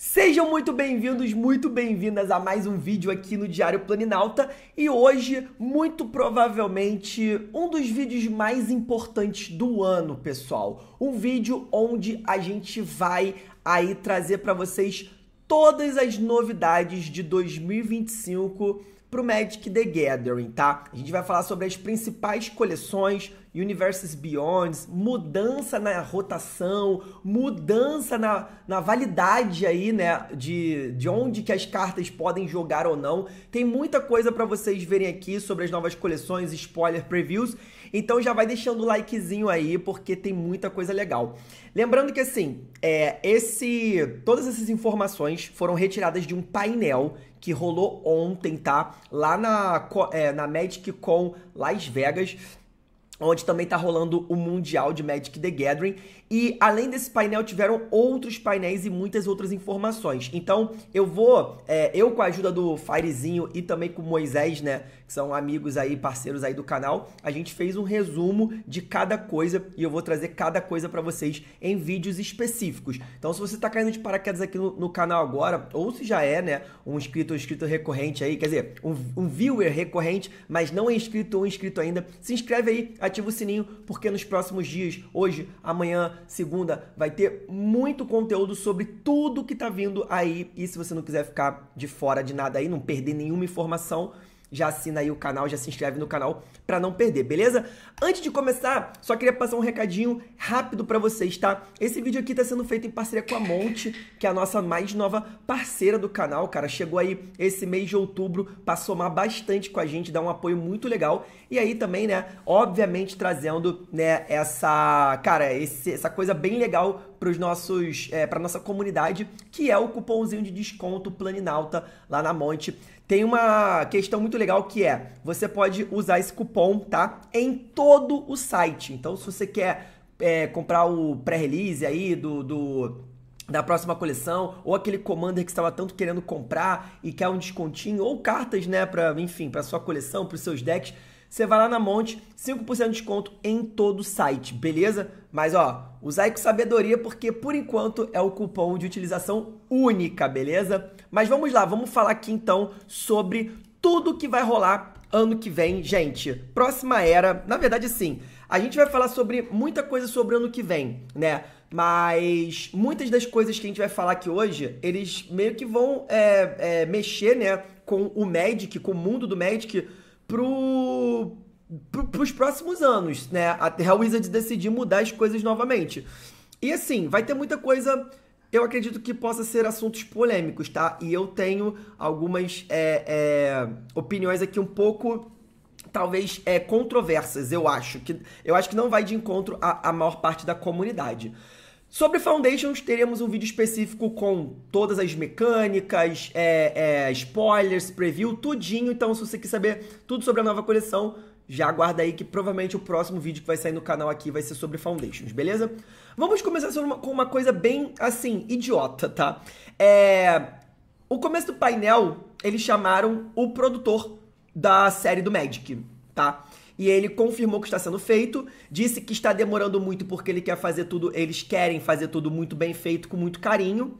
Sejam muito bem-vindos, muito bem-vindas a mais um vídeo aqui no Diário Planinalta e hoje, muito provavelmente, um dos vídeos mais importantes do ano, pessoal. Um vídeo onde a gente vai aí trazer para vocês todas as novidades de 2025 pro Magic the Gathering, tá? A gente vai falar sobre as principais coleções, Universes Beyonds, mudança na rotação, mudança na, na validade aí, né, de, de onde que as cartas podem jogar ou não. Tem muita coisa para vocês verem aqui sobre as novas coleções, spoiler previews, então já vai deixando o likezinho aí, porque tem muita coisa legal. Lembrando que assim, é, esse, todas essas informações foram retiradas de um painel que rolou ontem, tá? Lá na, é, na Magic Con Las Vegas, onde também tá rolando o Mundial de Magic the Gathering. E além desse painel, tiveram outros painéis e muitas outras informações. Então, eu vou, é, eu com a ajuda do Firezinho e também com o Moisés, né, que são amigos aí, parceiros aí do canal, a gente fez um resumo de cada coisa e eu vou trazer cada coisa para vocês em vídeos específicos. Então, se você tá caindo de paraquedas aqui no, no canal agora, ou se já é, né, um inscrito, um inscrito recorrente aí, quer dizer, um, um viewer recorrente, mas não é inscrito ou um inscrito ainda, se inscreve aí, ativa o sininho, porque nos próximos dias, hoje, amanhã, Segunda, vai ter muito conteúdo sobre tudo que tá vindo aí. E se você não quiser ficar de fora de nada aí, não perder nenhuma informação, já assina aí o canal, já se inscreve no canal para não perder, beleza? Antes de começar, só queria passar um recadinho rápido para vocês, tá? Esse vídeo aqui tá sendo feito em parceria com a Monte, que é a nossa mais nova parceira do canal, cara. Chegou aí esse mês de outubro para somar bastante com a gente, dar um apoio muito legal. E aí também, né, obviamente trazendo, né, essa, cara, esse, essa coisa bem legal para os nossos, é, para nossa comunidade, que é o cupomzinho de desconto Planinalta lá na Monte. Tem uma questão muito legal que é, você pode usar esse cupom, tá? Em todo o site. Então, se você quer é, comprar o pré-release aí do, do da próxima coleção, ou aquele Commander que estava tanto querendo comprar e quer um descontinho, ou cartas, né, para, enfim, para sua coleção, para os seus decks. Você vai lá na Monte, 5% de desconto em todo o site, beleza? Mas ó, aí com sabedoria porque por enquanto é o cupom de utilização única, beleza? Mas vamos lá, vamos falar aqui então sobre tudo que vai rolar ano que vem, gente. Próxima era, na verdade sim. A gente vai falar sobre muita coisa sobre ano que vem, né? Mas muitas das coisas que a gente vai falar aqui hoje, eles meio que vão é, é, mexer, né, com o Magic, com o mundo do Magic pro, pro, pros próximos anos, né? Até a Wizard decidir mudar as coisas novamente. E assim, vai ter muita coisa. Eu acredito que possa ser assuntos polêmicos, tá? E eu tenho algumas é, é, opiniões aqui um pouco talvez é, controversas, eu acho. que Eu acho que não vai de encontro à, à maior parte da comunidade. Sobre Foundations, teremos um vídeo específico com todas as mecânicas, é, é, spoilers, preview, tudinho. Então, se você quer saber tudo sobre a nova coleção, já aguarda aí que provavelmente o próximo vídeo que vai sair no canal aqui vai ser sobre Foundations, beleza? Vamos começar uma, com uma coisa bem, assim, idiota, tá? É, o começo do painel, eles chamaram o produtor da série do Magic, tá? e ele confirmou que está sendo feito, disse que está demorando muito porque ele quer fazer tudo, eles querem fazer tudo muito bem feito, com muito carinho.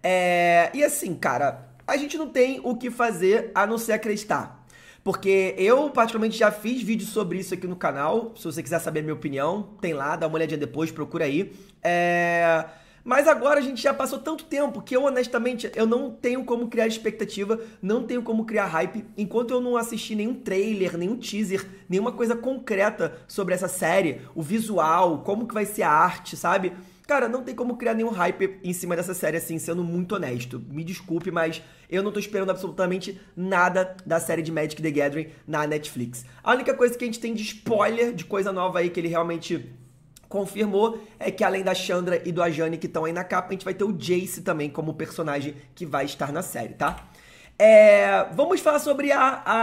É, e assim, cara, a gente não tem o que fazer a não ser acreditar. Porque eu, particularmente, já fiz vídeo sobre isso aqui no canal. Se você quiser saber a minha opinião, tem lá, dá uma olhadinha depois, procura aí. É. Mas agora a gente já passou tanto tempo que eu honestamente eu não tenho como criar expectativa, não tenho como criar hype, enquanto eu não assisti nenhum trailer, nenhum teaser, nenhuma coisa concreta sobre essa série, o visual, como que vai ser a arte, sabe? Cara, não tem como criar nenhum hype em cima dessa série, assim, sendo muito honesto. Me desculpe, mas eu não tô esperando absolutamente nada da série de Magic the Gathering na Netflix. A única coisa que a gente tem de spoiler, de coisa nova aí que ele realmente confirmou é que além da Chandra e do Ajani que estão aí na capa, a gente vai ter o Jace também como personagem que vai estar na série, tá? É, vamos falar sobre a, a,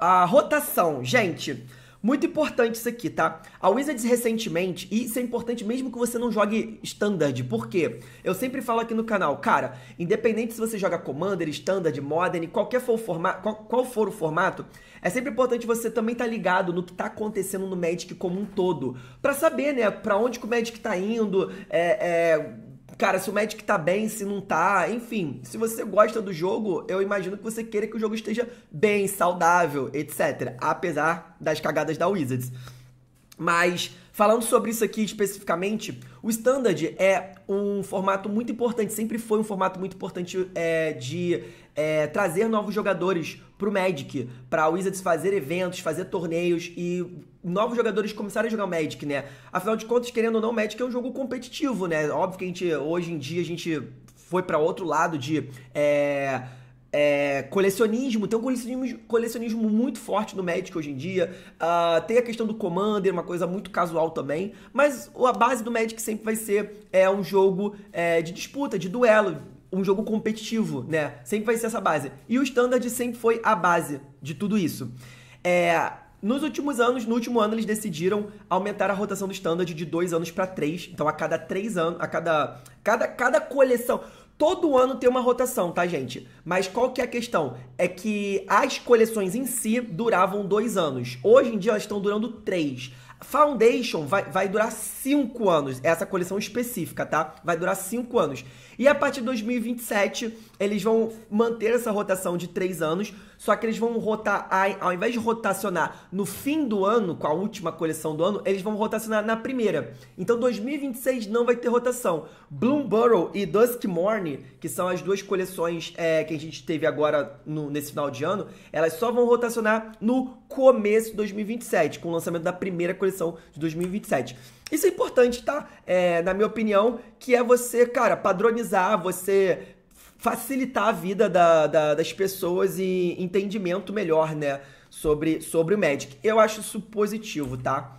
a rotação. Gente, muito importante isso aqui, tá? A Wizards recentemente, e isso é importante mesmo que você não jogue Standard, por quê? eu sempre falo aqui no canal, cara, independente se você joga Commander, Standard, Modern, qualquer for o formato, qual, qual for o formato, é sempre importante você também estar tá ligado no que está acontecendo no Magic como um todo. para saber, né, pra onde que o Magic está indo, é, é cara, se o Magic tá bem, se não tá, enfim. Se você gosta do jogo, eu imagino que você queira que o jogo esteja bem, saudável, etc. Apesar das cagadas da Wizards. Mas, falando sobre isso aqui especificamente, o Standard é um formato muito importante, sempre foi um formato muito importante é, de é, trazer novos jogadores pro Magic, pra Wizards fazer eventos, fazer torneios e novos jogadores começarem a jogar Magic, né? Afinal de contas, querendo ou não, Magic é um jogo competitivo, né? Óbvio que a gente, hoje em dia, a gente foi para outro lado de. É, é, colecionismo, tem um colecionismo, colecionismo muito forte no Magic hoje em dia. Uh, tem a questão do Commander, uma coisa muito casual também. Mas a base do Magic sempre vai ser é, um jogo é, de disputa, de duelo, um jogo competitivo, né? Sempre vai ser essa base. E o Standard sempre foi a base de tudo isso. É, nos últimos anos, no último ano, eles decidiram aumentar a rotação do Standard de dois anos para três. Então, a cada três anos, a cada, cada, cada coleção. Todo ano tem uma rotação, tá, gente? Mas qual que é a questão? É que as coleções em si duravam dois anos. Hoje em dia elas estão durando três. Foundation vai, vai durar cinco anos. Essa coleção específica, tá? Vai durar cinco anos. E a partir de 2027, eles vão manter essa rotação de três anos, só que eles vão rotar, ao invés de rotacionar no fim do ano, com a última coleção do ano, eles vão rotacionar na primeira. Então 2026 não vai ter rotação. Bloomborough e Dusk Morning, que são as duas coleções é, que a gente teve agora no, nesse final de ano, elas só vão rotacionar no começo de 2027, com o lançamento da primeira coleção de 2027. Isso é importante, tá? É, na minha opinião, que é você, cara, padronizar, você facilitar a vida da, da, das pessoas e entendimento melhor, né? Sobre, sobre o Magic. Eu acho isso positivo, tá?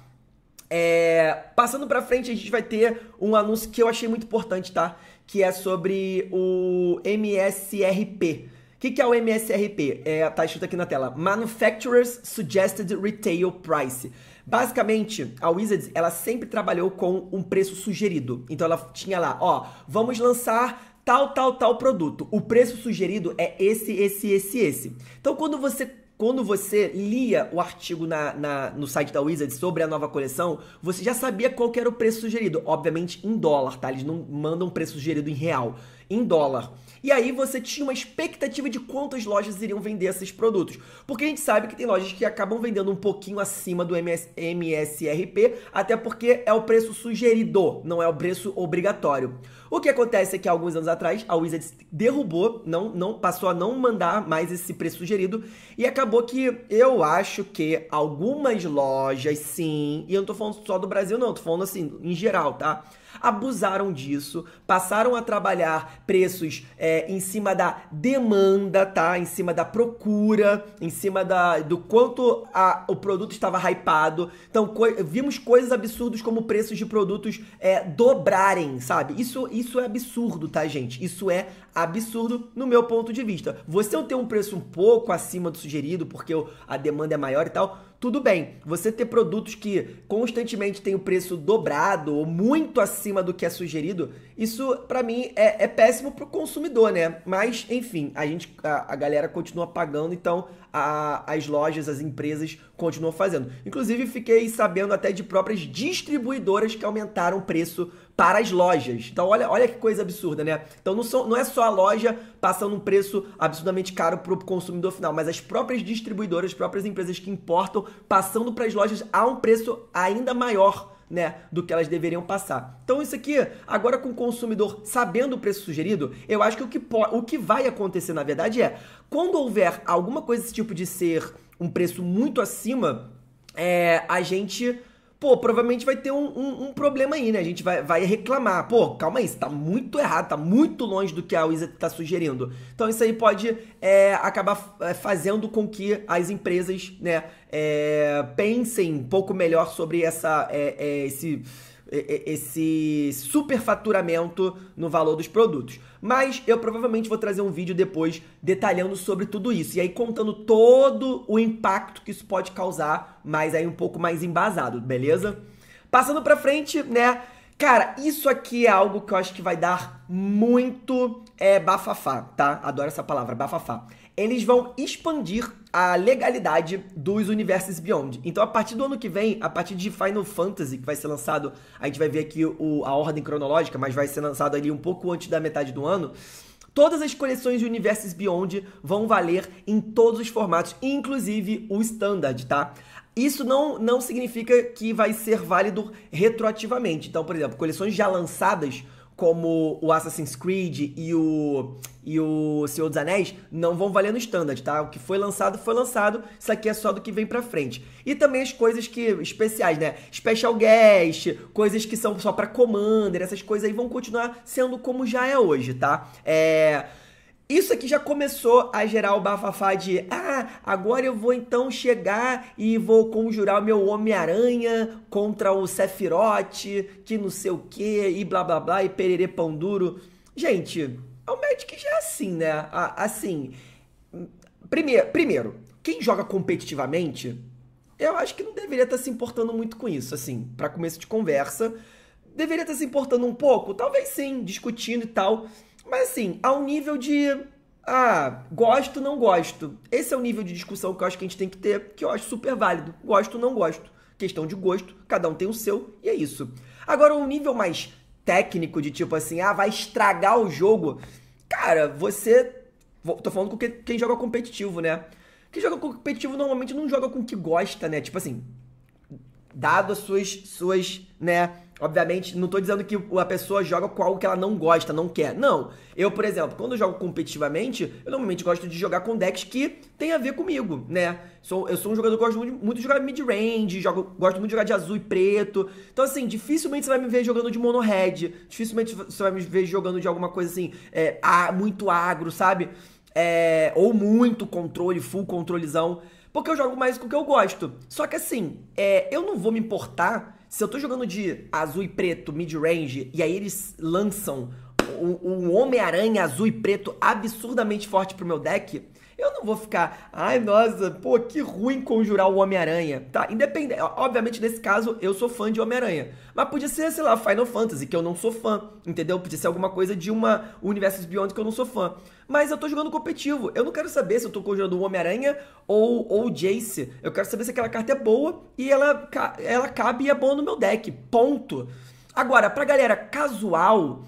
É, passando pra frente, a gente vai ter um anúncio que eu achei muito importante, tá? Que é sobre o MSRP. O que, que, é o MSRP? É, tá escrito aqui na tela: Manufacturers Suggested Retail Price. Basicamente, a Wizards, ela sempre trabalhou com um preço sugerido. Então ela tinha lá, ó, vamos lançar tal, tal, tal produto. O preço sugerido é esse, esse, esse, esse. Então quando você quando você lia o artigo na, na, no site da Wizards sobre a nova coleção, você já sabia qual era o preço sugerido. Obviamente em dólar, tá? Eles não mandam preço sugerido em real em dólar. E aí você tinha uma expectativa de quantas lojas iriam vender esses produtos. Porque a gente sabe que tem lojas que acabam vendendo um pouquinho acima do MS, MSRP, até porque é o preço sugerido, não é o preço obrigatório. O que acontece é que alguns anos atrás a Wizards derrubou, não, não passou a não mandar mais esse preço sugerido e acabou que eu acho que algumas lojas, sim, e eu não tô falando só do Brasil não, tô falando assim, em geral, tá? abusaram disso, passaram a trabalhar preços é, em cima da demanda, tá? Em cima da procura, em cima da, do quanto a, o produto estava hypado. Então, co vimos coisas absurdas como preços de produtos é, dobrarem, sabe? Isso isso é absurdo, tá, gente? Isso é absurdo no meu ponto de vista. Você ter um preço um pouco acima do sugerido, porque a demanda é maior e tal, tudo bem, você ter produtos que constantemente tem o preço dobrado ou muito acima do que é sugerido, isso para mim é, é péssimo pro consumidor, né? Mas, enfim, a gente, a, a galera continua pagando, então a, as lojas, as empresas continuam fazendo. Inclusive, fiquei sabendo até de próprias distribuidoras que aumentaram o preço para as lojas. Então, olha, olha que coisa absurda, né? Então, não, são, não é só a loja passando um preço absurdamente caro para o consumidor final, mas as próprias distribuidoras, as próprias empresas que importam passando para as lojas a um preço ainda maior. Né, do que elas deveriam passar. Então isso aqui, agora com o consumidor sabendo o preço sugerido, eu acho que o que, o que vai acontecer na verdade é, quando houver alguma coisa desse tipo de ser um preço muito acima, é, a gente pô, provavelmente vai ter um, um, um, problema aí, né? A gente vai, vai reclamar. Pô, calma aí, isso tá muito errado, tá muito longe do que a Wizard tá sugerindo. Então isso aí pode é, acabar é, fazendo com que as empresas, né, é, pensem um pouco melhor sobre essa, é, é esse esse superfaturamento no valor dos produtos. Mas eu provavelmente vou trazer um vídeo depois detalhando sobre tudo isso e aí contando todo o impacto que isso pode causar, mas aí um pouco mais embasado, beleza? Passando para frente, né? Cara, isso aqui é algo que eu acho que vai dar muito é, bafafá, tá? Adoro essa palavra, bafafá. Eles vão expandir a legalidade dos universos Beyond. Então, a partir do ano que vem, a partir de Final Fantasy, que vai ser lançado, a gente vai ver aqui o, a ordem cronológica, mas vai ser lançado ali um pouco antes da metade do ano. Todas as coleções de Universos Beyond vão valer em todos os formatos, inclusive o standard, tá? Isso não, não significa que vai ser válido retroativamente. Então, por exemplo, coleções já lançadas como o Assassin's Creed e o, e o Senhor dos Anéis não vão valer no standard, tá? O que foi lançado, foi lançado. Isso aqui é só do que vem pra frente. E também as coisas que especiais, né? Special Guest, coisas que são só pra Commander, essas coisas aí vão continuar sendo como já é hoje, tá? É... Isso aqui já começou a gerar o bafafá de ah, agora eu vou então chegar e vou conjurar o meu Homem-Aranha contra o Sephiroth, que não sei o que, e blá blá blá, e pererê pão duro. Gente, o Magic já é assim, né? Assim, primeiro, primeiro quem joga competitivamente, eu acho que não deveria estar tá se importando muito com isso, assim, para começo de conversa. Deveria estar tá se importando um pouco? Talvez sim, discutindo e tal. Mas assim, ao nível de. Ah, gosto, não gosto. Esse é o nível de discussão que eu acho que a gente tem que ter, que eu acho super válido. Gosto, não gosto. Questão de gosto, cada um tem o seu, e é isso. Agora, um nível mais técnico, de tipo assim, ah, vai estragar o jogo. Cara, você. Tô falando com quem joga competitivo, né? Quem joga competitivo normalmente não joga com o que gosta, né? Tipo assim, dado as suas, suas, né, Obviamente, não estou dizendo que a pessoa joga com algo que ela não gosta, não quer. Não. Eu, por exemplo, quando eu jogo competitivamente, eu normalmente gosto de jogar com decks que tem a ver comigo, né? Sou, eu sou um jogador que gosto muito, muito de jogar mid-range, gosto muito de jogar de azul e preto. Então, assim, dificilmente você vai me ver jogando de mono red, dificilmente você vai me ver jogando de alguma coisa assim, é, muito agro, sabe? É, ou muito controle, full controlezão. Porque eu jogo mais com o que eu gosto. Só que assim, é, eu não vou me importar se eu tô jogando de azul e preto, mid-range, e aí eles lançam um, um Homem-Aranha azul e preto absurdamente forte pro meu deck, eu não vou ficar, ai nossa, pô, que ruim conjurar o Homem-Aranha, tá? Independente, obviamente nesse caso eu sou fã de Homem-Aranha, mas podia ser, sei lá, Final Fantasy, que eu não sou fã, entendeu? Podia ser alguma coisa de uma universo Beyond que eu não sou fã. Mas eu tô jogando competitivo, eu não quero saber se eu tô conjurando o Homem-Aranha ou, ou o Jace, eu quero saber se aquela carta é boa e ela, ela cabe e é boa no meu deck, ponto. Agora, pra galera casual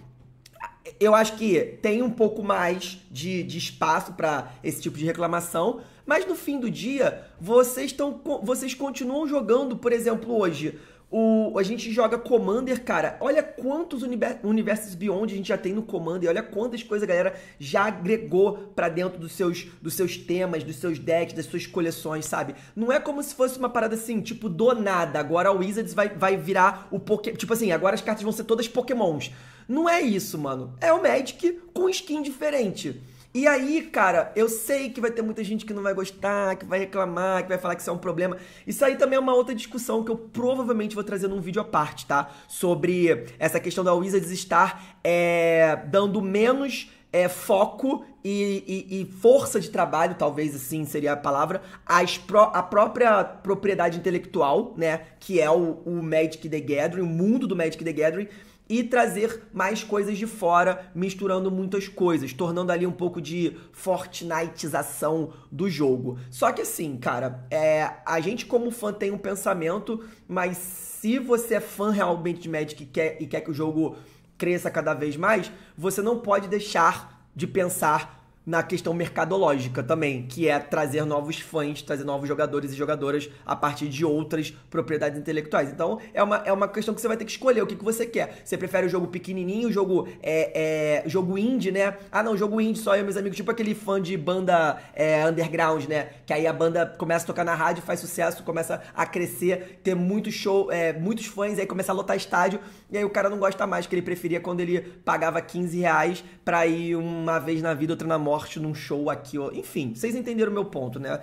eu acho que tem um pouco mais de, de espaço para esse tipo de reclamação, mas no fim do dia, vocês, tão, vocês continuam jogando, por exemplo, hoje, o, a gente joga Commander, cara. Olha quantos universos Beyond a gente já tem no Commander. Olha quantas coisas a galera já agregou para dentro dos seus, dos seus temas, dos seus decks, das suas coleções, sabe? Não é como se fosse uma parada assim, tipo, do nada. Agora a Wizards vai, vai virar o Pokémon. Tipo assim, agora as cartas vão ser todas Pokémons. Não é isso, mano. É o Magic com skin diferente. E aí, cara, eu sei que vai ter muita gente que não vai gostar, que vai reclamar, que vai falar que isso é um problema. Isso aí também é uma outra discussão que eu provavelmente vou trazer num vídeo à parte, tá? Sobre essa questão da Wizards estar é, dando menos é, foco e, e, e, força de trabalho, talvez assim seria a palavra, as pro, a própria propriedade intelectual, né? Que é o, o Magic the Gathering, o mundo do Magic the Gathering e trazer mais coisas de fora, misturando muitas coisas, tornando ali um pouco de Fortniteização do jogo. Só que assim, cara, é, a gente como fã tem um pensamento, mas se você é fã realmente de Magic e quer, e quer que o jogo cresça cada vez mais, você não pode deixar de pensar na questão mercadológica também, que é trazer novos fãs, trazer novos jogadores e jogadoras a partir de outras propriedades intelectuais. Então, é uma, é uma questão que você vai ter que escolher o que, que você quer. Você prefere o jogo pequenininho, o jogo, é, é, jogo indie, né? Ah, não, jogo indie, só eu e meus amigos. Tipo aquele fã de banda é, underground, né? Que aí a banda começa a tocar na rádio, faz sucesso, começa a crescer, ter muito show, é, muitos fãs, aí começa a lotar estádio, e aí o cara não gosta mais, que ele preferia quando ele pagava 15 reais pra ir uma vez na vida, outra na moto, morte num show aqui, enfim, vocês entenderam meu ponto, né?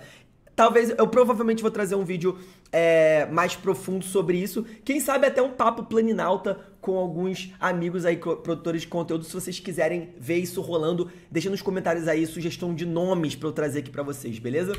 Talvez eu provavelmente vou trazer um vídeo é, mais profundo sobre isso. Quem sabe até um papo planinalta com alguns amigos aí, produtores de conteúdo. Se vocês quiserem ver isso rolando, deixa nos comentários aí sugestão de nomes para eu trazer aqui para vocês, beleza?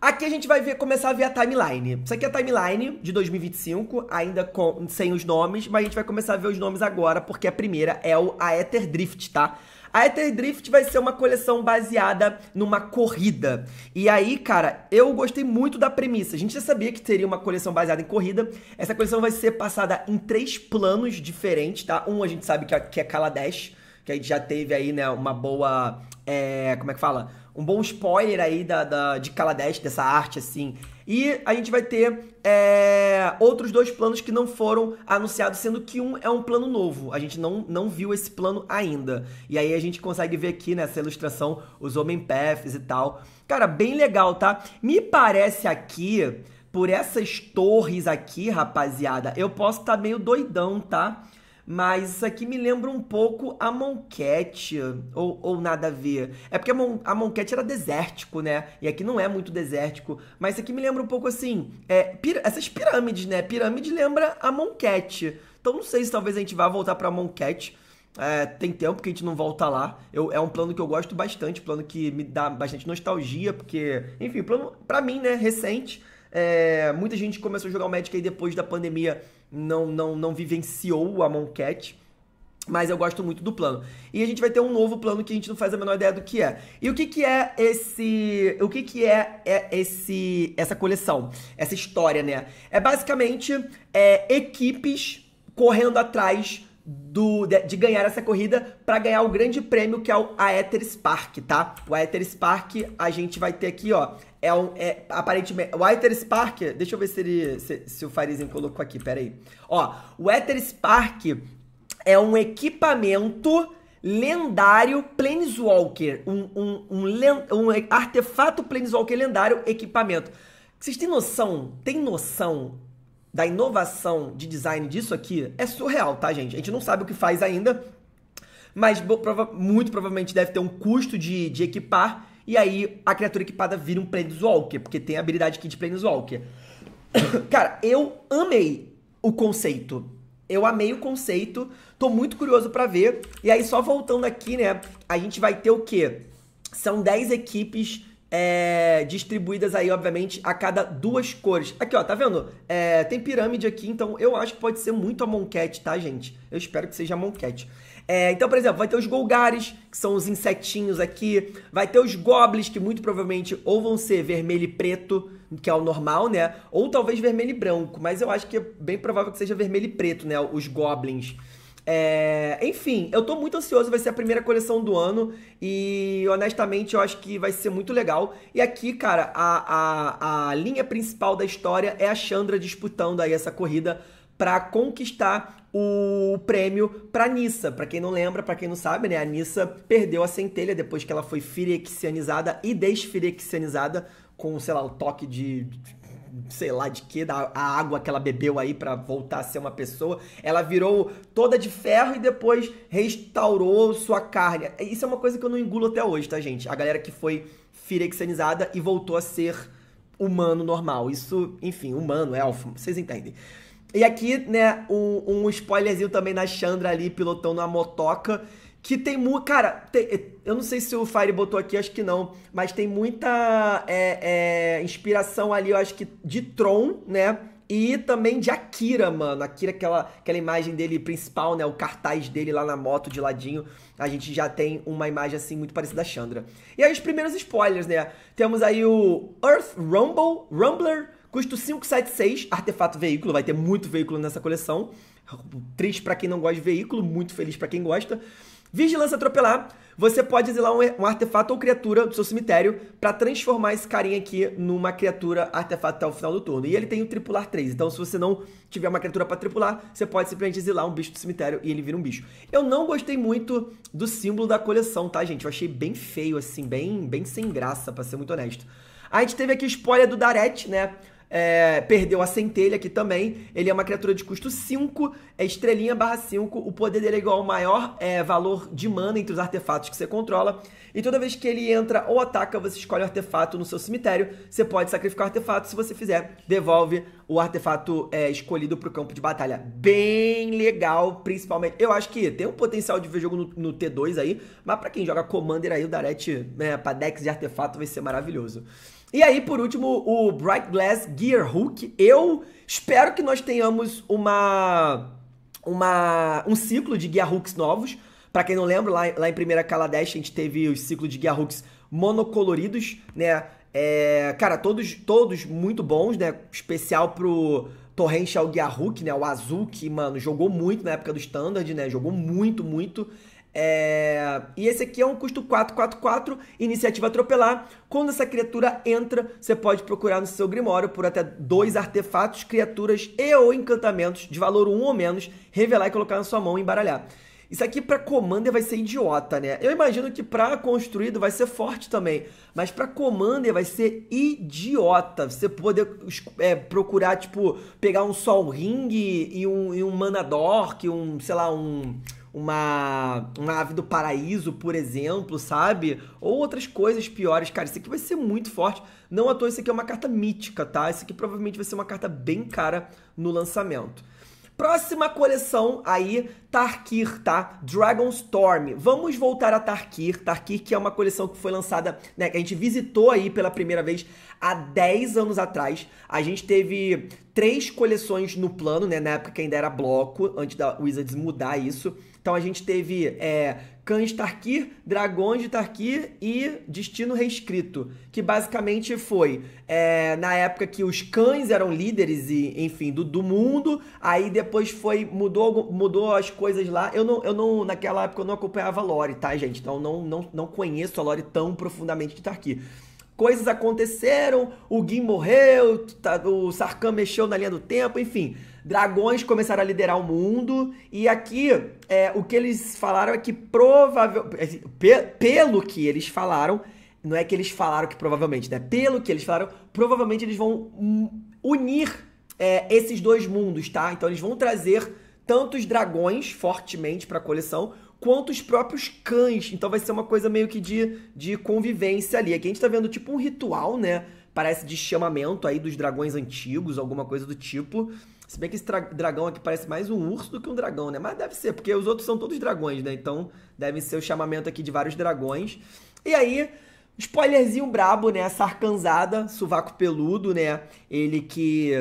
Aqui a gente vai ver, começar a ver a timeline. Isso aqui é a timeline de 2025, ainda com, sem os nomes, mas a gente vai começar a ver os nomes agora, porque a primeira é o, a Ether Drift, tá? A Ether Drift vai ser uma coleção baseada numa corrida. E aí, cara, eu gostei muito da premissa. A gente já sabia que teria uma coleção baseada em corrida. Essa coleção vai ser passada em três planos diferentes, tá? Um a gente sabe que é, que é Kaladesh, que a gente já teve aí, né, uma boa. É, como é que fala? um bom spoiler aí da, da, de Kaladesh, dessa arte, assim. E a gente vai ter é, outros dois planos que não foram anunciados, sendo que um é um plano novo. A gente não, não viu esse plano ainda. E aí a gente consegue ver aqui nessa né, ilustração os Homem Paths e tal. Cara, bem legal, tá? Me parece aqui, por essas torres aqui, rapaziada, eu posso estar tá meio doidão, tá? Mas isso aqui me lembra um pouco a Monquete, ou, ou nada a ver. É porque a, Mon a Monquete era desértico, né? E aqui não é muito desértico. Mas isso aqui me lembra um pouco assim, é, pir essas pirâmides, né? Pirâmide lembra a Monquete. Então não sei se talvez a gente vá voltar pra Monquete. É, tem tempo que a gente não volta lá. Eu, é um plano que eu gosto bastante, plano que me dá bastante nostalgia, porque, enfim, plano pra mim, né, recente. É, muita gente começou a jogar o Magic aí depois da pandemia não, não, não vivenciou a Moncat. Mas eu gosto muito do plano. E a gente vai ter um novo plano que a gente não faz a menor ideia do que é. E o que que é esse, o que que é, é esse essa coleção, essa história, né? É basicamente é, equipes correndo atrás do, de, de, ganhar essa corrida para ganhar o grande prêmio que é o Aether Spark, tá? O Aether Spark a gente vai ter aqui, ó, é um. É, aparentemente. O Ether Spark. Deixa eu ver se, ele, se, se o Farizen colocou aqui, peraí. Ó, o Ether Spark é um equipamento lendário Planeswalker. Um, um, um, um, artefato Planeswalker lendário, equipamento. Vocês têm noção? Tem noção da inovação de design disso aqui? É surreal, tá, gente? A gente não sabe o que faz ainda. Mas muito provavelmente deve ter um custo de, de equipar. E aí a criatura equipada vira um Planeswalker, porque tem a habilidade aqui de Planeswalker. Cara, eu amei o conceito. Eu amei o conceito, tô muito curioso para ver. E aí, só voltando aqui, né? A gente vai ter o quê? São 10 equipes é, distribuídas aí, obviamente, a cada duas cores. Aqui, ó, tá vendo? É, tem pirâmide aqui, então eu acho que pode ser muito a Monquete, tá, gente? Eu espero que seja a Monquete. É, então, por exemplo, vai ter os Golgares, que são os insetinhos aqui. Vai ter os Goblins, que muito provavelmente ou vão ser vermelho e preto, que é o normal, né? Ou talvez vermelho e branco, mas eu acho que é bem provável que seja vermelho e preto, né? Os Goblins. É, enfim, eu tô muito ansioso, vai ser a primeira coleção do ano e honestamente eu acho que vai ser muito legal. E aqui, cara, a, a, a linha principal da história é a Chandra disputando aí essa corrida para conquistar o prêmio para Nissa. Para quem não lembra, para quem não sabe, né, a Nissa perdeu a centelha depois que ela foi firexianizada e desfirexianizada com, sei lá, o toque de sei lá de que, da a água que ela bebeu aí para voltar a ser uma pessoa. Ela virou toda de ferro e depois restaurou sua carne. Isso é uma coisa que eu não engulo até hoje, tá, gente? A galera que foi firexianizada e voltou a ser humano normal. Isso, enfim, humano, elfo, vocês entendem. E aqui, né, um, um spoilerzinho também na Chandra ali, pilotando a motoca. Que tem muito. Cara, tem, eu não sei se o Fire botou aqui, acho que não. Mas tem muita é, é, inspiração ali, eu acho que de Tron, né? E também de Akira, mano. Akira, aquela, aquela imagem dele principal, né? O cartaz dele lá na moto de ladinho. A gente já tem uma imagem assim muito parecida da Chandra. E aí os primeiros spoilers, né? Temos aí o Earth Rumble, Rumbler, Custo 576, artefato veículo, vai ter muito veículo nessa coleção. Triste para quem não gosta de veículo, muito feliz para quem gosta. Vigilância atropelar, você pode exilar um, artefato ou criatura do seu cemitério para transformar esse carinha aqui numa criatura artefato até o final do turno. E ele tem o tripular 3, então se você não tiver uma criatura para tripular, você pode simplesmente exilar um bicho do cemitério e ele vira um bicho. Eu não gostei muito do símbolo da coleção, tá, gente? Eu achei bem feio, assim, bem, bem sem graça, para ser muito honesto. A gente teve aqui o spoiler do Daret, né? É, perdeu a centelha aqui também. Ele é uma criatura de custo 5, é estrelinha barra 5. O poder dele é igual ao maior é, valor de mana entre os artefatos que você controla. E toda vez que ele entra ou ataca, você escolhe o artefato no seu cemitério. Você pode sacrificar o artefato. Se você fizer, devolve o artefato é, escolhido para o campo de batalha. Bem legal, principalmente. Eu acho que tem um potencial de ver jogo no, no T2 aí, mas para quem joga Commander aí, o Daret é, né, para decks de artefato vai ser maravilhoso. E aí, por último, o Bright Glass Gear Hook. Eu espero que nós tenhamos uma, uma um ciclo de Gear Hooks novos. Para quem não lembra, lá, lá em primeira Kaladesh a gente teve o ciclo de Gear Hooks monocoloridos, né? É, cara, todos todos muito bons, né? Especial pro Torrential Gear Hook, né? O azul que, mano, jogou muito na época do Standard, né? Jogou muito, muito. É... E esse aqui é um custo 444, iniciativa atropelar. Quando essa criatura entra, você pode procurar no seu grimório por até dois artefatos, criaturas e ou encantamentos de valor 1 ou menos, revelar e colocar na sua mão e embaralhar. Isso aqui para Commander vai ser idiota, né? Eu imagino que para construído vai ser forte também, mas para Commander vai ser idiota. Você poder é, procurar tipo pegar um Sol Ring e um, e um Mana Dork, um sei lá um uma, uma ave do paraíso, por exemplo, sabe? Ou outras coisas piores, cara. Isso aqui vai ser muito forte. Não à toa, isso aqui é uma carta mítica, tá? Isso aqui provavelmente vai ser uma carta bem cara no lançamento. Próxima coleção aí, Tarkir, tá? Dragon Storm. Vamos voltar a Tarkir. Tarkir, que é uma coleção que foi lançada, né? Que a gente visitou aí pela primeira vez há 10 anos atrás. A gente teve três coleções no plano, né? Na época que ainda era bloco, antes da Wizards mudar isso. Então a gente teve é, Cães Tarkir, Dragões de Tarkir e Destino Reescrito, que basicamente foi é, na época que os cães eram líderes e enfim do, do mundo. Aí depois foi mudou mudou as coisas lá. Eu não eu não naquela época eu não acompanhava a lore, tá gente? Então não não não conheço a lore tão profundamente de Tarkir coisas aconteceram, o Gui morreu, tá, o Sarkhan mexeu na linha do tempo, enfim dragões começaram a liderar o mundo. E aqui, é, o que eles falaram é que provavelmente. É, pe pelo que eles falaram, não é que eles falaram que provavelmente, né? Pelo que eles falaram, provavelmente eles vão hum, unir é, esses dois mundos, tá? Então eles vão trazer tanto os dragões fortemente para a coleção, quanto os próprios cães. Então vai ser uma coisa meio que de, de convivência ali. Aqui a gente tá vendo tipo um ritual, né? Parece de chamamento aí dos dragões antigos, alguma coisa do tipo. Se bem que esse dragão aqui parece mais um urso do que um dragão, né? Mas deve ser, porque os outros são todos dragões, né? Então deve ser o chamamento aqui de vários dragões. E aí, spoilerzinho brabo, né? Sarcanzada, suvaco peludo, né? Ele que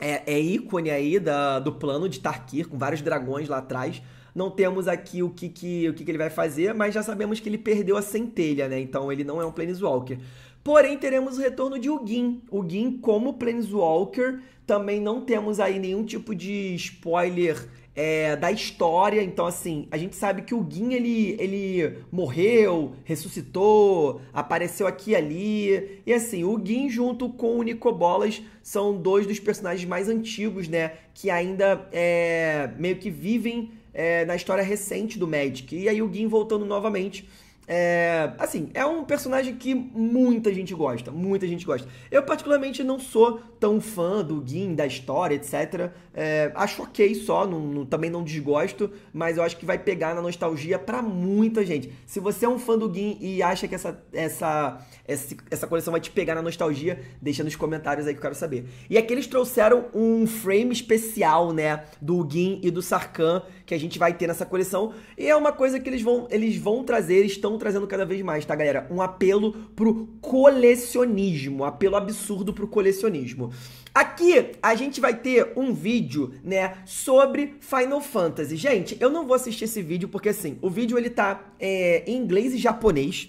é, é ícone aí da, do plano de Tarkir, com vários dragões lá atrás. Não temos aqui o que, que, o que, que ele vai fazer, mas já sabemos que ele perdeu a centelha, né? Então ele não é um Planeswalker. Porém, teremos o retorno de Ugin. Ugin como Planeswalker. Também não temos aí nenhum tipo de spoiler é, da história. Então, assim, a gente sabe que o Gin ele, ele morreu, ressuscitou, apareceu aqui e ali. E assim, o Gin junto com o Nicobolas são dois dos personagens mais antigos, né? Que ainda é, meio que vivem é, na história recente do Magic. E aí o Gin voltando novamente é, assim, é um personagem que muita gente gosta, muita gente gosta. Eu particularmente não sou tão fã do Gin, da história, etc. É, acho ok só, não, não, também não desgosto, mas eu acho que vai pegar na nostalgia para muita gente. Se você é um fã do Gin e acha que essa, essa, essa, essa coleção vai te pegar na nostalgia, deixa nos comentários aí que eu quero saber. E aqui eles trouxeram um frame especial, né, do Gin e do Sarkhan, que a gente vai ter nessa coleção. E é uma coisa que eles vão, eles vão trazer, estão trazendo cada vez mais, tá, galera? Um apelo pro colecionismo, apelo absurdo pro colecionismo. Aqui a gente vai ter um vídeo, né, sobre Final Fantasy. Gente, eu não vou assistir esse vídeo porque assim, o vídeo ele tá é, em inglês e japonês.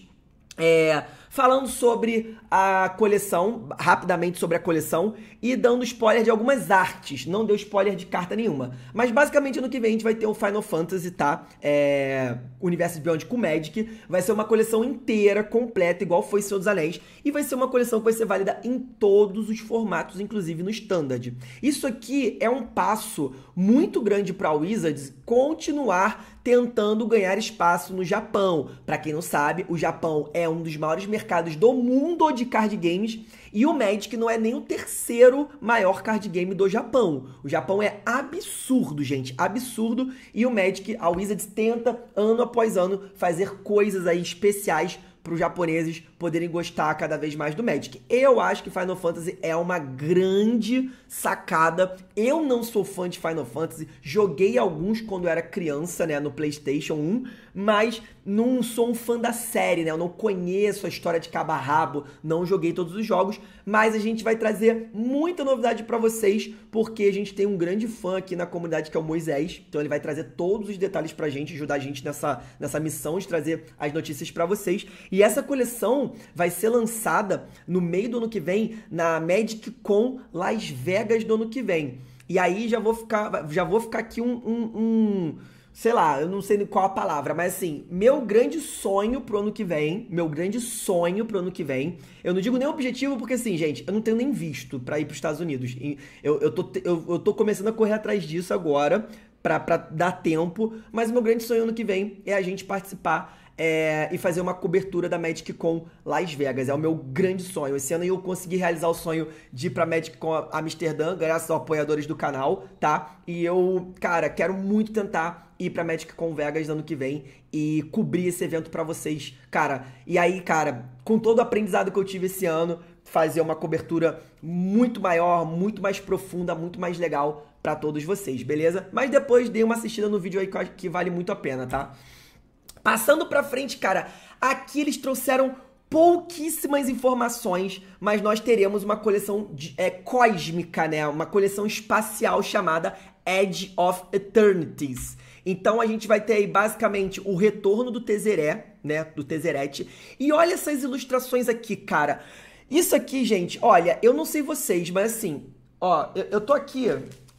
É, falando sobre a coleção, rapidamente sobre a coleção, e dando spoiler de algumas artes. Não deu spoiler de carta nenhuma. Mas basicamente ano que vem a gente vai ter o Final Fantasy, tá? É... Universo de Beyond com Magic. Vai ser uma coleção inteira, completa, igual foi Senhor dos Anéis. E vai ser uma coleção que vai ser válida em todos os formatos, inclusive no Standard. Isso aqui é um passo muito grande para Wizards continuar tentando ganhar espaço no Japão. Para quem não sabe, o Japão é um dos maiores mercados mercados do mundo de card games e o Magic não é nem o terceiro maior card game do Japão. O Japão é absurdo, gente, absurdo. E o Magic, a Wizards tenta ano após ano fazer coisas aí especiais para os japoneses poderem gostar cada vez mais do Magic. Eu acho que Final Fantasy é uma grande sacada. Eu não sou fã de Final Fantasy, joguei alguns quando era criança, né, no PlayStation 1, mas não sou um fã da série, né? Eu não conheço a história de cabo a rabo, não joguei todos os jogos, mas a gente vai trazer muita novidade para vocês, porque a gente tem um grande fã aqui na comunidade que é o Moisés, então ele vai trazer todos os detalhes pra gente, ajudar a gente nessa, nessa missão de trazer as notícias para vocês. E essa coleção vai ser lançada no meio do ano que vem na Magic Con Las Vegas do ano que vem. E aí já vou ficar, já vou ficar aqui um, um, um sei lá, eu não sei qual a palavra, mas assim, meu grande sonho pro ano que vem, meu grande sonho pro ano que vem, eu não digo nem objetivo porque assim, gente, eu não tenho nem visto para ir pros Estados Unidos. Eu, eu, tô, eu, eu tô começando a correr atrás disso agora, pra, pra dar tempo, mas meu grande sonho ano que vem é a gente participar é, e fazer uma cobertura da Magic Con Las Vegas. É o meu grande sonho. Esse ano eu consegui realizar o sonho de ir pra Magic Con Amsterdã, graças aos apoiadores do canal, tá? E eu, cara, quero muito tentar ir pra Magic com Vegas ano que vem e cobrir esse evento para vocês, cara. E aí, cara, com todo o aprendizado que eu tive esse ano, fazer uma cobertura muito maior, muito mais profunda, muito mais legal para todos vocês, beleza? Mas depois dê uma assistida no vídeo aí que vale muito a pena, tá? Passando pra frente, cara, aqui eles trouxeram pouquíssimas informações, mas nós teremos uma coleção de, é, cósmica, né? Uma coleção espacial chamada Edge of Eternities. Então a gente vai ter aí basicamente o retorno do Tezeré, né? Do Tezerete. E olha essas ilustrações aqui, cara. Isso aqui, gente, olha, eu não sei vocês, mas assim, ó, eu, eu tô aqui.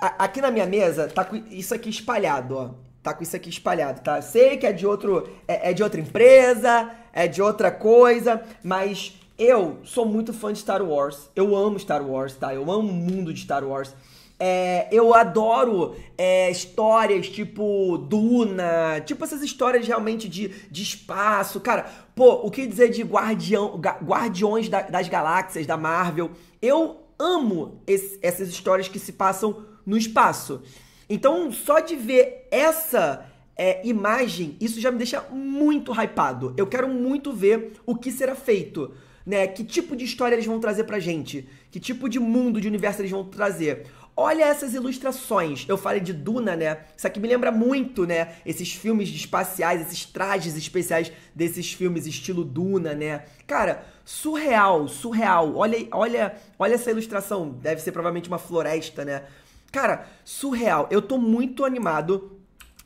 A, aqui na minha mesa tá com isso aqui espalhado, ó. Tá com isso aqui espalhado, tá? Sei que é de outro. é, é de outra empresa, é de outra coisa, mas eu sou muito fã de Star Wars. Eu amo Star Wars, tá? Eu amo o mundo de Star Wars. É, eu adoro é, histórias tipo Duna, tipo essas histórias realmente de, de espaço. Cara, pô, o que dizer de Guardião, Guardiões da, das Galáxias, da Marvel? Eu amo esse, essas histórias que se passam no espaço. Então, só de ver essa é, imagem, isso já me deixa muito hypado. Eu quero muito ver o que será feito. Né? Que tipo de história eles vão trazer pra gente? Que tipo de mundo, de universo eles vão trazer? Olha essas ilustrações. Eu falei de Duna, né? Isso aqui me lembra muito, né? Esses filmes espaciais, esses trajes especiais desses filmes estilo Duna, né? Cara, surreal, surreal. Olha, olha, olha essa ilustração. Deve ser provavelmente uma floresta, né? Cara, surreal. Eu tô muito animado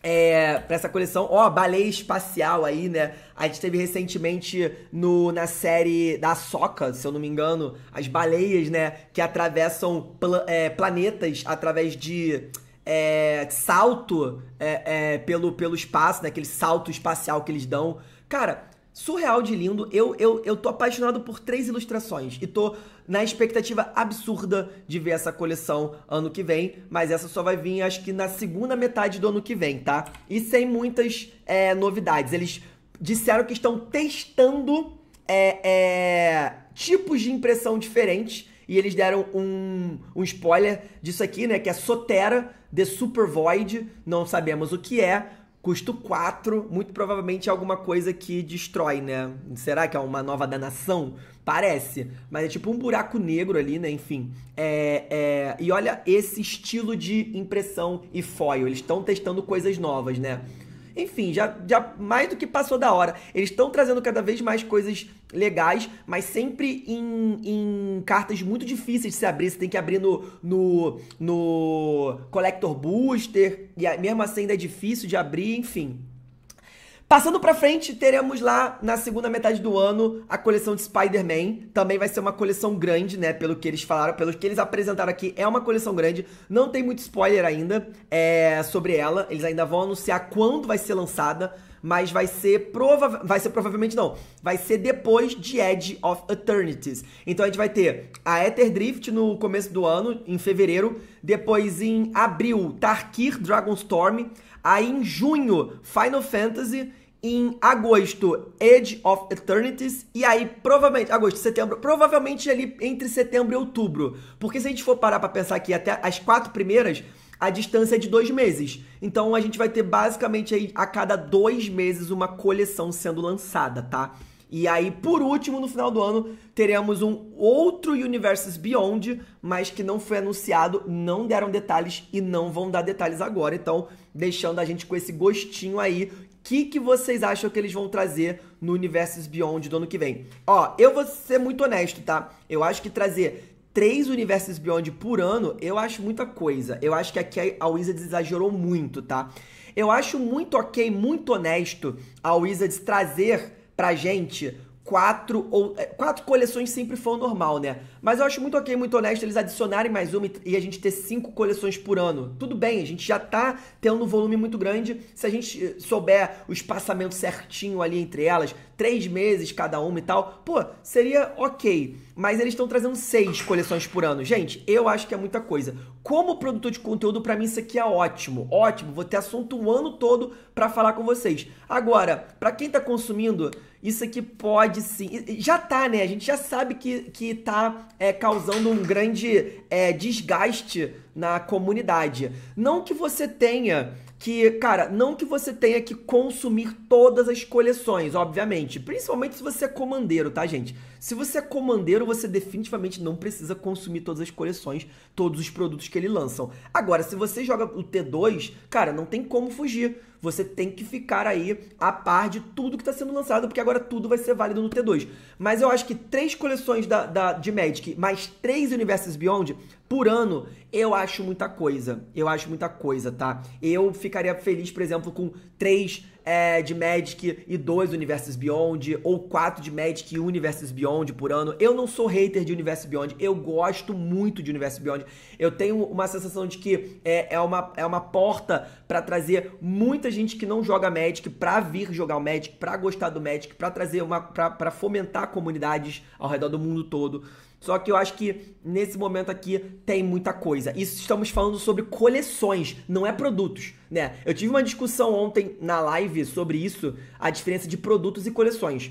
é, para essa coleção. Ó, oh, baleia espacial aí, né? A gente teve recentemente no, na série da Soca, se eu não me engano, as baleias, né? Que atravessam é, planetas através de é, salto é, é, pelo, pelo espaço, né? Aquele salto espacial que eles dão. Cara, surreal de lindo. Eu, eu, eu tô apaixonado por três ilustrações e tô na expectativa absurda de ver essa coleção ano que vem, mas essa só vai vir acho que na segunda metade do ano que vem, tá? E sem muitas é, novidades. Eles disseram que estão testando é, é, tipos de impressão diferentes. E eles deram um, um spoiler disso aqui, né? Que é Sotera, The Super Void. Não sabemos o que é, Custo 4, muito provavelmente é alguma coisa que destrói, né? Será que é uma nova danação? Parece, mas é tipo um buraco negro ali, né? Enfim. É, é... E olha esse estilo de impressão e foil. Eles estão testando coisas novas, né? Enfim, já, já mais do que passou da hora. Eles estão trazendo cada vez mais coisas legais, mas sempre em, em cartas muito difíceis de se abrir. Você tem que abrir no, no, no Collector Booster, e mesmo assim ainda é difícil de abrir, enfim. Passando para frente, teremos lá na segunda metade do ano a coleção de Spider-Man. Também vai ser uma coleção grande, né? Pelo que eles falaram, pelo que eles apresentaram aqui, é uma coleção grande. Não tem muito spoiler ainda é, sobre ela. Eles ainda vão anunciar quando vai ser lançada, mas vai ser prova vai ser provavelmente não, vai ser depois de Edge of Eternities. Então a gente vai ter a Ether Drift no começo do ano, em fevereiro, depois em abril, Tarkir Dragonstorm, aí em junho, Final Fantasy em agosto, Edge of Eternities, e aí provavelmente, agosto, setembro, provavelmente ali entre setembro e outubro. Porque se a gente for parar para pensar aqui até as quatro primeiras, a distância é de dois meses. Então a gente vai ter basicamente aí a cada dois meses uma coleção sendo lançada, tá? E aí, por último, no final do ano, teremos um outro Universes Beyond, mas que não foi anunciado, não deram detalhes e não vão dar detalhes agora. Então, deixando a gente com esse gostinho aí que, que vocês acham que eles vão trazer no Universos Beyond do ano que vem. Ó, eu vou ser muito honesto, tá? Eu acho que trazer três Universos Beyond por ano, eu acho muita coisa. Eu acho que aqui a Wizards exagerou muito, tá? Eu acho muito ok, muito honesto a Wizards trazer pra gente quatro ou é, quatro coleções sempre foi o normal, né? Mas eu acho muito ok, muito honesto eles adicionarem mais uma e a gente ter cinco coleções por ano. Tudo bem, a gente já tá tendo um volume muito grande. Se a gente eh, souber o espaçamento certinho ali entre elas, três meses cada uma e tal, pô, seria ok. Mas eles estão trazendo seis coleções por ano. Gente, eu acho que é muita coisa. Como produtor de conteúdo, para mim isso aqui é ótimo. Ótimo, vou ter assunto o ano todo para falar com vocês. Agora, para quem tá consumindo, isso aqui pode sim. Já tá, né? A gente já sabe que, que tá é, causando um grande é, desgaste na comunidade. Não que você tenha que, cara, não que você tenha que consumir todas as coleções, obviamente. Principalmente se você é comandeiro, tá, gente? Se você é comandeiro, você definitivamente não precisa consumir todas as coleções, todos os produtos que ele lançam. Agora, se você joga o T2, cara, não tem como fugir você tem que ficar aí a par de tudo que está sendo lançado, porque agora tudo vai ser válido no T2. Mas eu acho que três coleções da, da, de Magic mais três Universos Beyond por ano, eu acho muita coisa. Eu acho muita coisa, tá? Eu ficaria feliz, por exemplo, com três é, de Magic e dois Universos Beyond, ou quatro de Magic e Universos Beyond por ano. Eu não sou hater de Universo Beyond, eu gosto muito de Universo Beyond. Eu tenho uma sensação de que é, é, uma, é uma porta para trazer muita gente que não joga Magic para vir jogar o Magic, para gostar do Magic, para trazer uma. para fomentar comunidades ao redor do mundo todo. Só que eu acho que nesse momento aqui tem muita coisa. Isso estamos falando sobre coleções, não é produtos, né? Eu tive uma discussão ontem na live sobre isso, a diferença de produtos e coleções.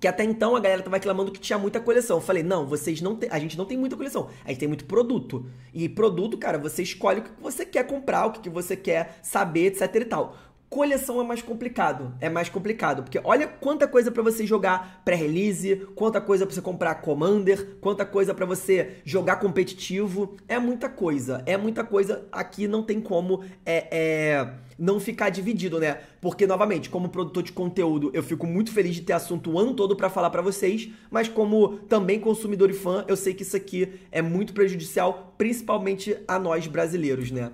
Que até então a galera tava reclamando que tinha muita coleção. Eu falei, não, vocês não tem, a gente não tem muita coleção, a gente tem muito produto. E produto, cara, você escolhe o que você quer comprar, o que você quer saber, etc e tal coleção é mais complicado. É mais complicado, porque olha quanta coisa para você jogar pré-release, quanta coisa para você comprar commander, quanta coisa para você jogar competitivo. É muita coisa. É muita coisa. Aqui não tem como é, é, não ficar dividido, né? Porque, novamente, como produtor de conteúdo, eu fico muito feliz de ter assunto o ano todo para falar para vocês, mas como também consumidor e fã, eu sei que isso aqui é muito prejudicial, principalmente a nós brasileiros, né?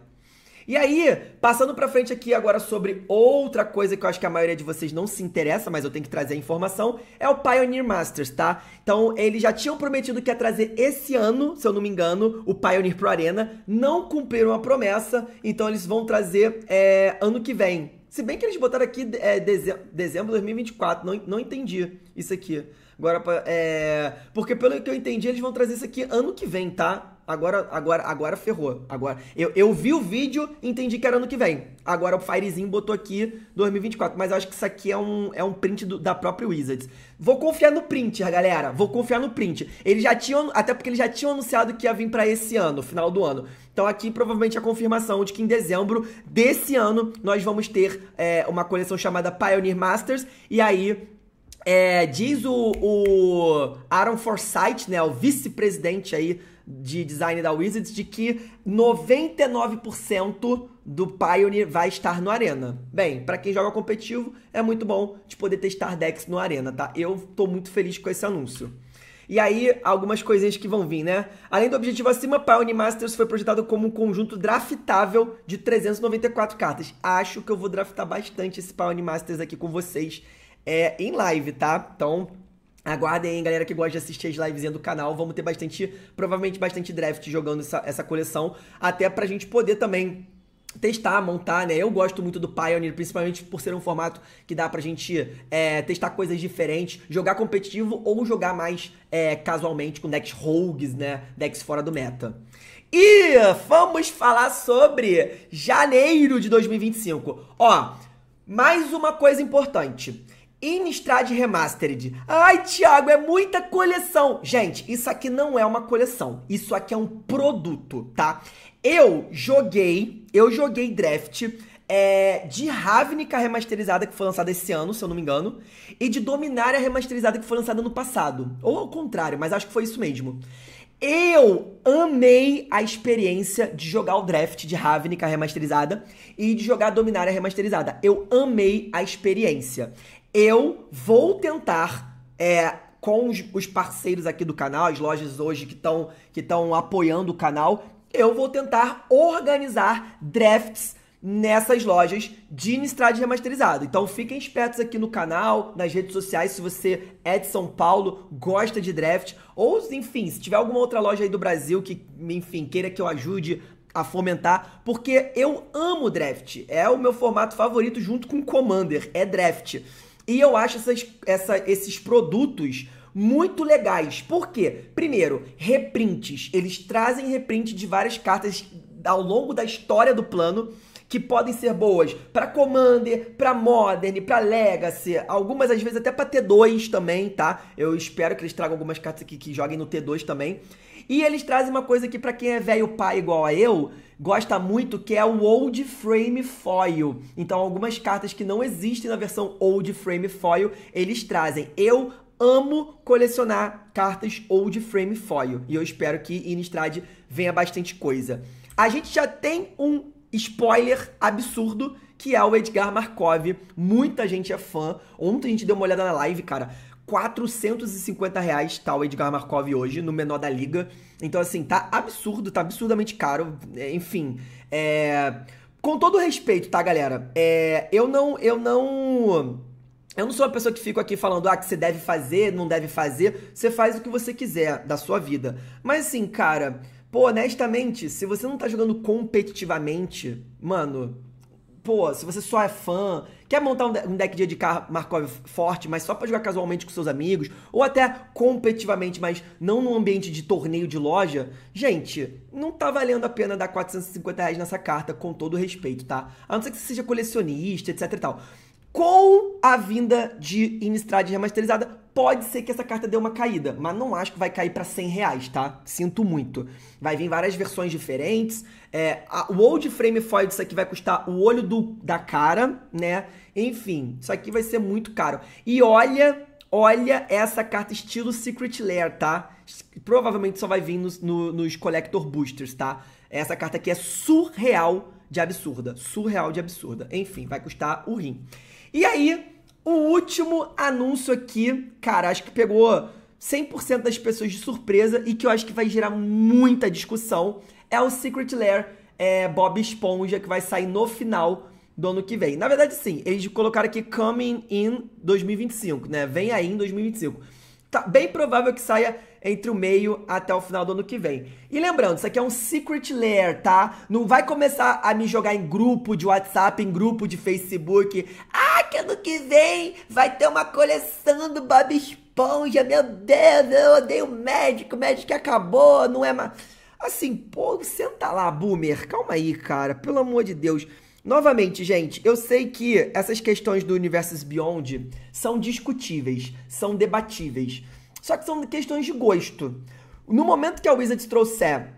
E aí, passando pra frente aqui agora sobre outra coisa que eu acho que a maioria de vocês não se interessa, mas eu tenho que trazer a informação, é o Pioneer Masters, tá? Então, eles já tinham prometido que ia trazer esse ano, se eu não me engano, o Pioneer pro Arena, não cumpriram a promessa, então eles vão trazer é, ano que vem. Se bem que eles botaram aqui é, dezembro de 2024, não, não entendi isso aqui. Agora, é. Porque pelo que eu entendi, eles vão trazer isso aqui ano que vem, tá? Agora, agora, agora ferrou. Agora, eu, eu vi o vídeo entendi que era ano que vem. Agora o Firezinho botou aqui 2024. Mas eu acho que isso aqui é um, é um print do, da própria Wizards. Vou confiar no print, galera. Vou confiar no print. ele já tinha Até porque eles já tinham anunciado que ia vir para esse ano, final do ano. Então aqui provavelmente a confirmação de que em dezembro desse ano nós vamos ter é, uma coleção chamada Pioneer Masters. E aí é, diz o, o Aaron Forsyth, né, o vice-presidente aí de design da Wizards, de que 99% do Pioneer vai estar no Arena. Bem, para quem joga competitivo, é muito bom de poder testar decks no Arena, tá? Eu tô muito feliz com esse anúncio. E aí, algumas coisinhas que vão vir, né? Além do objetivo acima, Pioneer Masters foi projetado como um conjunto draftável de 394 cartas. Acho que eu vou draftar bastante esse Pioneer Masters aqui com vocês é, em live, tá? Então, Aguardem aí, galera que gosta de assistir as lives do canal. Vamos ter bastante, provavelmente bastante draft jogando essa, essa coleção. Até pra gente poder também testar, montar, né? Eu gosto muito do Pioneer, principalmente por ser um formato que dá pra gente é, testar coisas diferentes, jogar competitivo ou jogar mais é, casualmente com decks rogues, né? Decks fora do meta. E vamos falar sobre janeiro de 2025. Ó, mais uma coisa importante. Innistrad Remastered. Ai, Thiago, é muita coleção. Gente, isso aqui não é uma coleção. Isso aqui é um produto, tá? Eu joguei, eu joguei draft é, de Ravnica remasterizada que foi lançada esse ano, se eu não me engano, e de Dominária remasterizada que foi lançada no passado. Ou ao contrário, mas acho que foi isso mesmo. Eu amei a experiência de jogar o draft de Ravnica remasterizada e de jogar Dominária remasterizada. Eu amei a experiência eu vou tentar é, com os, os, parceiros aqui do canal, as lojas hoje que estão que estão apoiando o canal, eu vou tentar organizar drafts nessas lojas de Nistrade remasterizado. Então fiquem espertos aqui no canal, nas redes sociais, se você é de São Paulo, gosta de draft, ou enfim, se tiver alguma outra loja aí do Brasil que, enfim, queira que eu ajude a fomentar, porque eu amo draft. É o meu formato favorito junto com Commander, é draft. E eu acho essas, essa, esses produtos muito legais. Por quê? Primeiro, reprints. Eles trazem reprint de várias cartas ao longo da história do plano que podem ser boas para Commander, para Modern, para Legacy, algumas às vezes até para T2 também, tá? Eu espero que eles tragam algumas cartas aqui que joguem no T2 também. E eles trazem uma coisa aqui para quem é velho pai igual a eu, gosta muito, que é o Old Frame Foil. Então, algumas cartas que não existem na versão Old Frame Foil, eles trazem. Eu amo colecionar cartas Old Frame Foil. E eu espero que Innistrad venha bastante coisa. A gente já tem um spoiler absurdo que é o Edgar Markov. Muita gente é fã. Ontem a gente deu uma olhada na live, cara. 450 reais tal tá, Edgar Markov hoje, no menor da liga. Então, assim, tá absurdo, tá absurdamente caro. É, enfim, é... Com todo respeito, tá, galera? É... Eu não... Eu não... Eu não sou uma pessoa que fico aqui falando, ah, que você deve fazer, não deve fazer. Você faz o que você quiser da sua vida. Mas, assim, cara... Pô, honestamente, se você não tá jogando competitivamente, mano, pô, se você só é fã, Quer montar um deck de Edgar Markov forte, mas só para jogar casualmente com seus amigos, ou até competitivamente, mas não num ambiente de torneio de loja? Gente, não tá valendo a pena dar 450 reais nessa carta, com todo respeito, tá? A não ser que você seja colecionista, etc e tal com a vinda de Innistrad remasterizada, pode ser que essa carta dê uma caída, mas não acho que vai cair para 100 reais, tá? Sinto muito. Vai vir várias versões diferentes. É, a, o old frame foil disso aqui vai custar o olho do, da cara, né? Enfim, isso aqui vai ser muito caro. E olha, olha essa carta estilo Secret Lair, tá? Provavelmente só vai vir nos, no, nos Collector Boosters, tá? Essa carta aqui é surreal de absurda. Surreal de absurda. Enfim, vai custar o rim. E aí, o último anúncio aqui, cara, acho que pegou 100% das pessoas de surpresa e que eu acho que vai gerar muita discussão, é o Secret Lair é, Bob Esponja, que vai sair no final do ano que vem. Na verdade, sim, eles colocaram aqui Coming in 2025, né? Vem aí em 2025. Tá bem provável que saia entre o meio até o final do ano que vem. E lembrando, isso aqui é um secret layer, tá? Não vai começar a me jogar em grupo de WhatsApp, em grupo de Facebook. Ah, que ano que vem vai ter uma coleção do Bob Esponja. Meu Deus, eu odeio o médico, o médico acabou, não é mais. Assim, pô, senta lá, boomer. Calma aí, cara. Pelo amor de Deus. Novamente, gente, eu sei que essas questões do Universos Beyond são discutíveis, são debatíveis. Só que são questões de gosto. No momento que a Wizards trouxer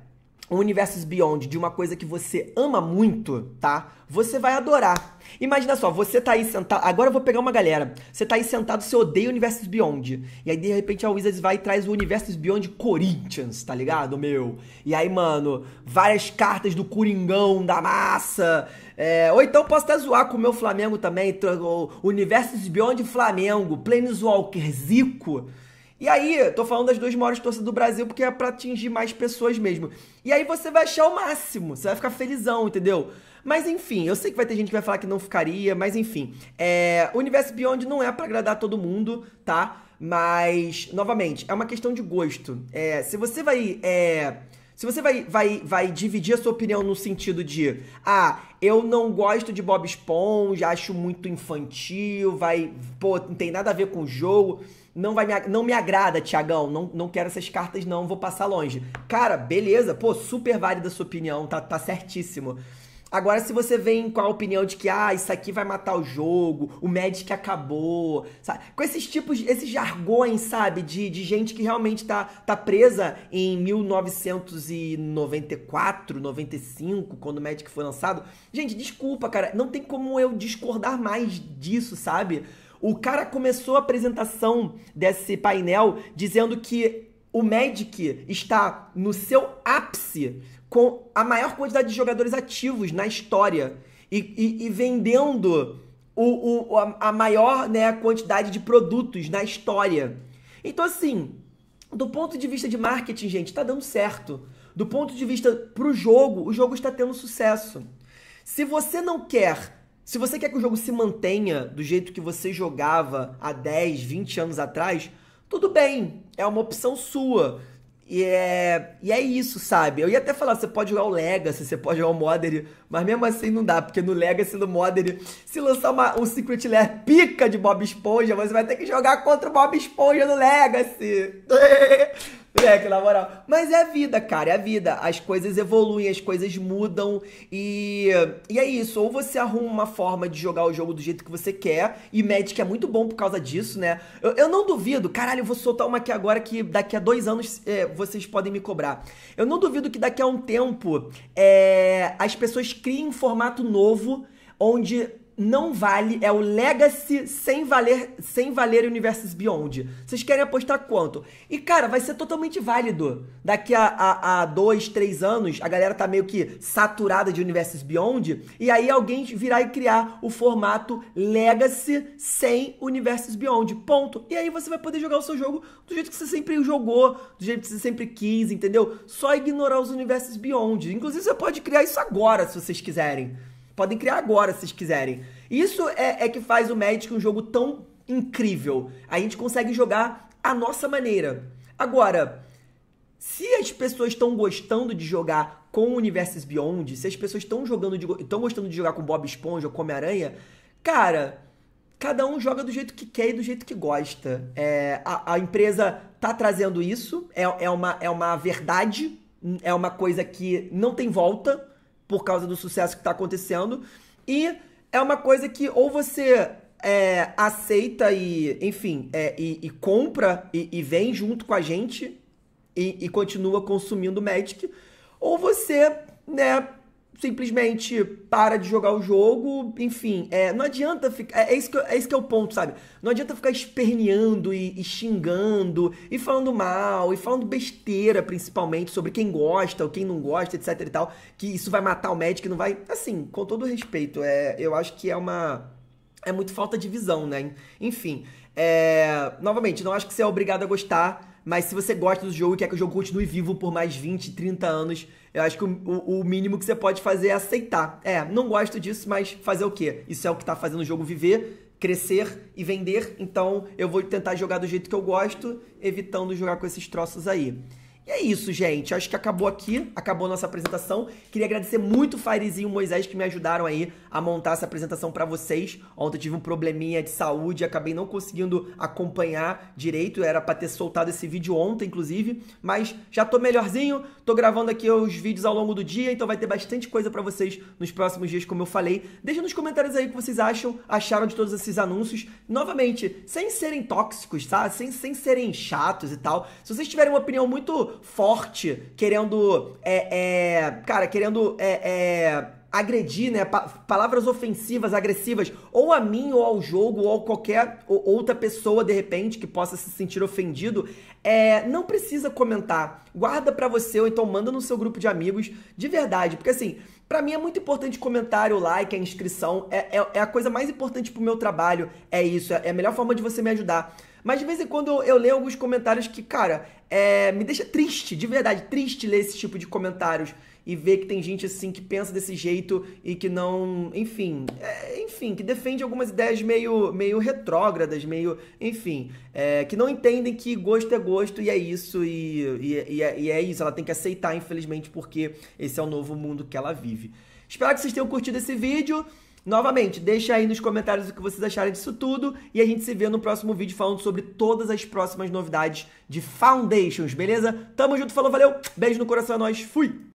o Universos Beyond de uma coisa que você ama muito, tá? Você vai adorar. Imagina só, você tá aí sentado. Agora eu vou pegar uma galera. Você tá aí sentado, você odeia o Universos Beyond. E aí, de repente, a Wizards vai e traz o Universos Beyond Corinthians, tá ligado, meu? E aí, mano, várias cartas do Coringão, da massa. É... Ou então posso até zoar com o meu Flamengo também. o Universos Beyond Flamengo, Planeswalker, Zico. E aí, tô falando das duas maiores torcidas do Brasil porque é pra atingir mais pessoas mesmo. E aí você vai achar o máximo, você vai ficar felizão, entendeu? Mas enfim, eu sei que vai ter gente que vai falar que não ficaria, mas enfim. É, o Universo Beyond não é para agradar todo mundo, tá? Mas, novamente, é uma questão de gosto. É, se você vai. É, se você vai, vai, vai dividir a sua opinião no sentido de, ah, eu não gosto de Bob Esponja, acho muito infantil, vai, pô, não tem nada a ver com o jogo não, vai me, não me agrada, Tiagão, não, não quero essas cartas não, vou passar longe. Cara, beleza, pô, super válida a sua opinião, tá, tá certíssimo. Agora, se você vem com a opinião de que, ah, isso aqui vai matar o jogo, o Magic acabou, sabe? Com esses tipos, esses jargões, sabe? De, de gente que realmente tá, tá presa em 1994, 95, quando o Magic foi lançado. Gente, desculpa, cara, não tem como eu discordar mais disso, sabe? O cara começou a apresentação desse painel dizendo que o Magic está no seu ápice com a maior quantidade de jogadores ativos na história e, e, e vendendo o, o, a, maior né, quantidade de produtos na história. Então, assim, do ponto de vista de marketing, gente, está dando certo. Do ponto de vista para o jogo, o jogo está tendo sucesso. Se você não quer se você quer que o jogo se mantenha do jeito que você jogava há 10, 20 anos atrás, tudo bem, é uma opção sua. E é, e é isso, sabe? Eu ia até falar, você pode jogar o Legacy, você pode jogar o Modern, mas mesmo assim não dá, porque no Legacy, no Modern, se lançar uma, um Secret Lair pica de Bob Esponja, você vai ter que jogar contra o Bob Esponja no Legacy. Moleque, na moral. Mas é a vida, cara, é a vida. As coisas evoluem, as coisas mudam e, e é isso. Ou você arruma uma forma de jogar o jogo do jeito que você quer, e Magic é muito bom por causa disso, né? Eu, eu não duvido, caralho, eu vou soltar uma aqui agora que daqui a dois anos é, vocês podem me cobrar. Eu não duvido que daqui a um tempo é, as pessoas criem um formato novo onde não vale é o Legacy sem valer sem valer Universes Beyond. Vocês querem apostar quanto? E, cara, vai ser totalmente válido. Daqui a, a, a dois, três anos, a galera tá meio que saturada de Universes Beyond. E aí alguém virá e criar o formato Legacy sem Universes Beyond. Ponto. E aí você vai poder jogar o seu jogo do jeito que você sempre jogou, do jeito que você sempre quis, entendeu? Só ignorar os Universes Beyond. Inclusive, você pode criar isso agora, se vocês quiserem podem criar agora se vocês quiserem. Isso é, é que faz o Magic um jogo tão incrível. A gente consegue jogar a nossa maneira. Agora, se as pessoas estão gostando de jogar com Universes Beyond, se as pessoas estão jogando estão gostando de jogar com Bob Esponja ou com Homem-Aranha, cara, cada um joga do jeito que quer e do jeito que gosta. É, a, a, empresa tá trazendo isso, é, é, uma, é uma verdade, é uma coisa que não tem volta por causa do sucesso que está acontecendo. E é uma coisa que ou você é, aceita e, enfim, é, e, e, compra e, e, vem junto com a gente e, e continua consumindo Magic, ou você, né, simplesmente para de jogar o jogo, enfim, é, não adianta ficar. É, é isso que, é isso que é o ponto, sabe? Não adianta ficar esperneando e, e, xingando e falando mal e falando besteira, principalmente, sobre quem gosta ou quem não gosta, etc e tal, que isso vai matar o médico e não vai. Assim, com todo respeito, é, eu acho que é uma. É muito falta de visão, né? Enfim, é, novamente, não acho que você é obrigado a gostar mas se você gosta do jogo e quer que o jogo continue vivo por mais 20, 30 anos, eu acho que o, o, mínimo que você pode fazer é aceitar. É, não gosto disso, mas fazer o quê? Isso é o que tá fazendo o jogo viver crescer e vender, então eu vou tentar jogar do jeito que eu gosto, evitando jogar com esses troços aí. E é isso, gente. Acho que acabou aqui, acabou a nossa apresentação. Queria agradecer muito o Firezinho e o Moisés que me ajudaram aí a montar essa apresentação para vocês. Ontem tive um probleminha de saúde, acabei não conseguindo acompanhar direito, era para ter soltado esse vídeo ontem, inclusive, mas já tô melhorzinho, tô gravando aqui os vídeos ao longo do dia, então vai ter bastante coisa para vocês nos próximos dias, como eu falei. Deixa nos comentários aí o que vocês acham, acharam de todos esses anúncios. Novamente, sem serem tóxicos, tá? Sem, sem serem chatos e tal. Se vocês tiverem uma opinião muito forte, querendo, é, é cara, querendo, é, é agredir, né? Pa palavras ofensivas, agressivas, ou a mim, ou ao jogo, ou a qualquer outra pessoa, de repente, que possa se sentir ofendido, é, não precisa comentar. Guarda para você, ou então manda no seu grupo de amigos, de verdade. Porque assim, para mim é muito importante comentário, like, a inscrição. É, é, é, a coisa mais importante pro meu trabalho. É isso, é, é a melhor forma de você me ajudar. Mas de vez em quando eu, eu leio alguns comentários que, cara, é, me deixa triste, de verdade, triste ler esse tipo de comentários e ver que tem gente assim que pensa desse jeito e que não, enfim, é, enfim, que defende algumas ideias meio, meio retrógradas, meio, enfim, é, que não entendem que gosto é gosto e é isso e, e, e, é, e é isso. Ela tem que aceitar, infelizmente, porque esse é o novo mundo que ela vive. Espero que vocês tenham curtido esse vídeo. Novamente, deixa aí nos comentários o que vocês acharem disso tudo e a gente se vê no próximo vídeo falando sobre todas as próximas novidades de Foundations, beleza? Tamo junto, falou, valeu, beijo no coração, é nóis, fui!